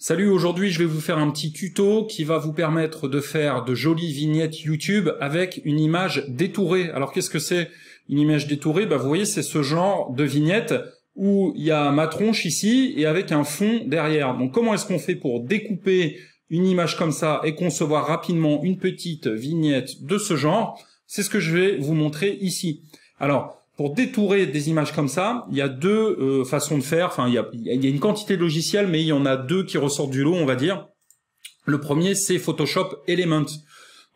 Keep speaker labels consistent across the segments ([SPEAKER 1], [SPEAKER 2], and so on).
[SPEAKER 1] Salut, aujourd'hui je vais vous faire un petit tuto qui va vous permettre de faire de jolies vignettes YouTube avec une image détourée. Alors qu'est-ce que c'est une image détourée bah, Vous voyez, c'est ce genre de vignette où il y a ma tronche ici et avec un fond derrière. Donc comment est-ce qu'on fait pour découper une image comme ça et concevoir rapidement une petite vignette de ce genre C'est ce que je vais vous montrer ici. Alors, pour détourer des images comme ça, il y a deux euh, façons de faire. Enfin, il y, a, il y a, une quantité de logiciels, mais il y en a deux qui ressortent du lot, on va dire. Le premier, c'est Photoshop Element.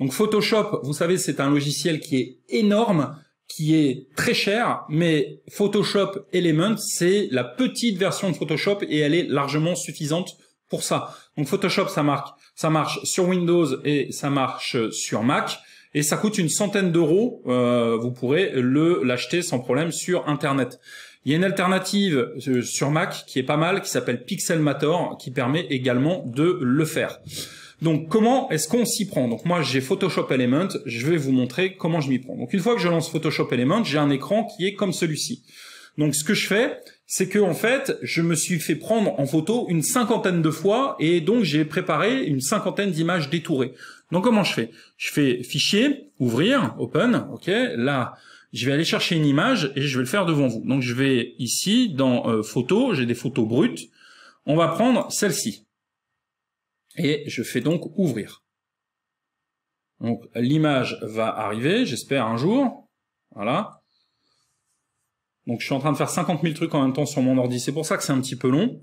[SPEAKER 1] Donc Photoshop, vous savez, c'est un logiciel qui est énorme, qui est très cher, mais Photoshop Element, c'est la petite version de Photoshop et elle est largement suffisante pour ça. Donc Photoshop, ça marque, ça marche sur Windows et ça marche sur Mac et ça coûte une centaine d'euros. Euh, vous pourrez le l'acheter sans problème sur Internet. Il y a une alternative euh, sur Mac qui est pas mal, qui s'appelle Pixelmator, qui permet également de le faire. Donc comment est-ce qu'on s'y prend Donc moi j'ai Photoshop Element, je vais vous montrer comment je m'y prends. Donc une fois que je lance Photoshop Element, j'ai un écran qui est comme celui-ci. Donc ce que je fais, c'est que en fait, je me suis fait prendre en photo une cinquantaine de fois et donc j'ai préparé une cinquantaine d'images détourées. Donc comment je fais Je fais fichier, ouvrir, open, ok. Là, je vais aller chercher une image et je vais le faire devant vous. Donc je vais ici dans photo euh, photos, j'ai des photos brutes. On va prendre celle-ci et je fais donc ouvrir. Donc l'image va arriver, j'espère un jour. Voilà. Donc je suis en train de faire 50 000 trucs en même temps sur mon ordi. C'est pour ça que c'est un petit peu long.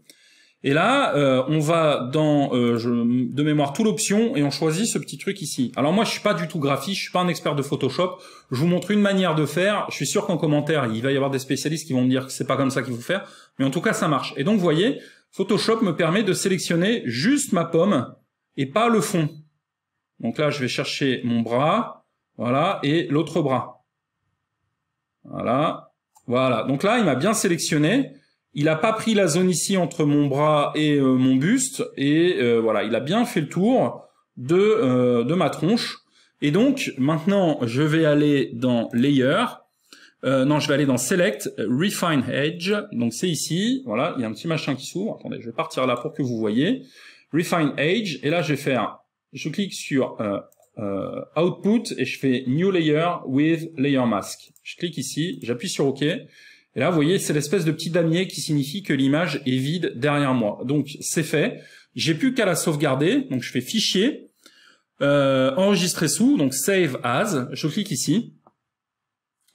[SPEAKER 1] Et là, euh, on va dans euh, de mémoire tout l'option et on choisit ce petit truc ici. Alors moi, je suis pas du tout graphiste, je suis pas un expert de Photoshop. Je vous montre une manière de faire. Je suis sûr qu'en commentaire, il va y avoir des spécialistes qui vont me dire que c'est pas comme ça qu'il faut faire, mais en tout cas, ça marche. Et donc, vous voyez, Photoshop me permet de sélectionner juste ma pomme et pas le fond. Donc là, je vais chercher mon bras, voilà, et l'autre bras. Voilà, voilà. Donc là, il m'a bien sélectionné. Il n'a pas pris la zone ici entre mon bras et euh, mon buste. Et euh, voilà, il a bien fait le tour de, euh, de ma tronche. Et donc, maintenant, je vais aller dans Layer. non, je vais aller dans Select, Refine Edge. Donc c'est ici. Voilà, il y a un petit machin qui s'ouvre. Attendez, je vais partir là pour que vous voyez. Refine Edge. Et là, je vais faire... Je clique sur euh, output et je fais New Layer with Layer Mask. Je clique ici, j'appuie sur OK. Et là, vous voyez, c'est l'espèce de petit damier qui signifie que l'image est vide derrière moi. Donc, c'est fait. J'ai plus qu'à la sauvegarder. Donc, je fais Fichier, euh, Enregistrer sous, donc Save As. Je clique ici.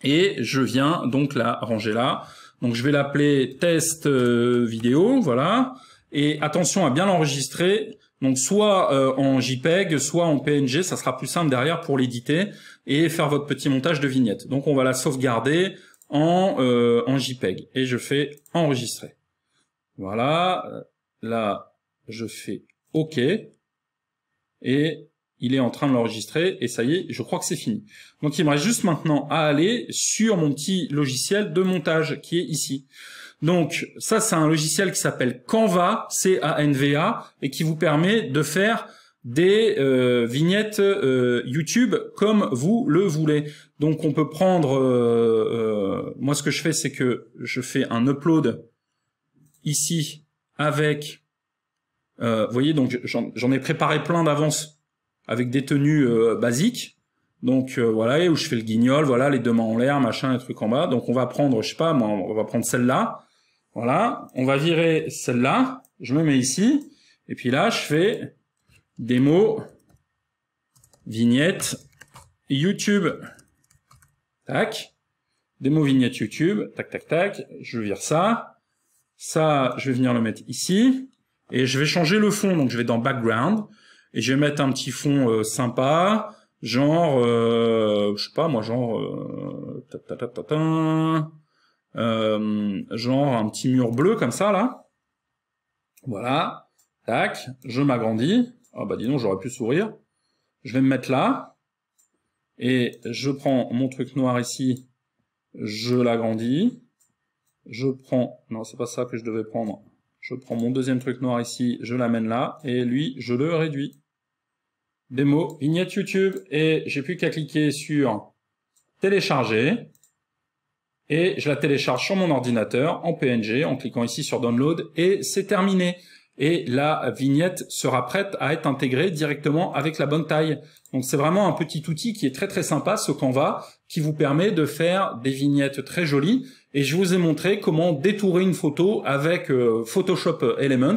[SPEAKER 1] Et je viens donc la ranger là. Donc, je vais l'appeler Test euh, Vidéo, voilà. Et attention à bien l'enregistrer. Donc soit euh, en JPEG, soit en PNG, ça sera plus simple derrière pour l'éditer et faire votre petit montage de vignette. Donc on va la sauvegarder en, euh, en JPEG et je fais enregistrer. Voilà, euh, là je fais OK et il est en train de l'enregistrer et ça y est, je crois que c'est fini. Donc il me reste juste maintenant à aller sur mon petit logiciel de montage qui est ici. Donc ça c'est un logiciel qui s'appelle Canva, C A N V A et qui vous permet de faire des euh, vignettes euh, YouTube comme vous le voulez. Donc on peut prendre euh, moi ce que je fais c'est que je fais un upload ici avec vous voyez donc j'en ai préparé plein d'avance avec des tenues euh, basiques. Donc euh, voilà, voilà, où je fais le guignol, voilà, les deux mains en l'air, machin, les trucs en bas. Donc on va prendre, je sais pas, moi, on va prendre celle-là. Voilà, on va virer celle-là. Je me mets ici. Et puis là, je fais démo, vignette, YouTube. Tac. Démo, vignette YouTube. Tac, tac, tac. Je vire ça. Ça, je vais venir le mettre ici. Et je vais changer le fond. Donc je vais dans background et je vais mettre un petit fond euh, sympa, genre, euh, je sais pas moi, genre, euh, euh, genre un petit mur bleu comme ça là. Voilà, tac, je m'agrandis. Ah bah dis donc, j'aurais pu sourire. Je vais me mettre là et je prends mon truc noir ici, je l'agrandis. Je prends, non c'est pas ça que je devais prendre. Je prends mon deuxième truc noir ici, je l'amène là, et lui, je le réduis démo vignette YouTube et j'ai plus qu'à cliquer sur télécharger et je la télécharge sur mon ordinateur en PNG en cliquant ici sur download et c'est terminé. Et la vignette sera prête à être intégrée directement avec la bonne taille. Donc c'est vraiment un petit outil qui est très très sympa, ce Canva, qui vous permet de faire des vignettes très jolies. Et je vous ai montré comment détourer une photo avec euh, Photoshop Elements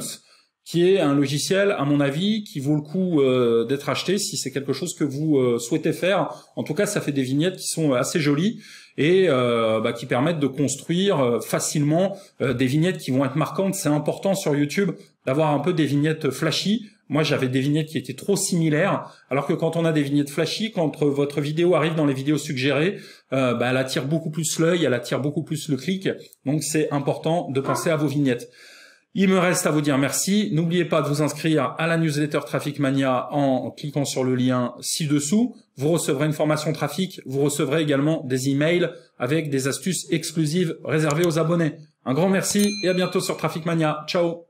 [SPEAKER 1] qui est un logiciel, à mon avis, qui vaut le coup euh, d'être acheté si c'est quelque chose que vous euh, souhaitez faire. En tout cas, ça fait des vignettes qui sont assez jolies et euh, bah, qui permettent de construire facilement des vignettes qui vont être marquantes. C'est important sur YouTube d'avoir un peu des vignettes flashy. Moi, j'avais des vignettes qui étaient trop similaires, alors que quand on a des vignettes flashy, quand votre vidéo arrive dans les vidéos suggérées, bah, elle attire beaucoup plus l'œil, elle attire beaucoup plus le clic. Donc, c'est important de penser à vos vignettes. Il me reste à vous dire merci. N'oubliez pas de vous inscrire à la newsletter Traffic Mania en cliquant sur le lien ci-dessous. Vous recevrez une formation trafic. Vous recevrez également des emails avec des astuces exclusives réservées aux abonnés. Un grand merci et à bientôt sur Traffic Mania. Ciao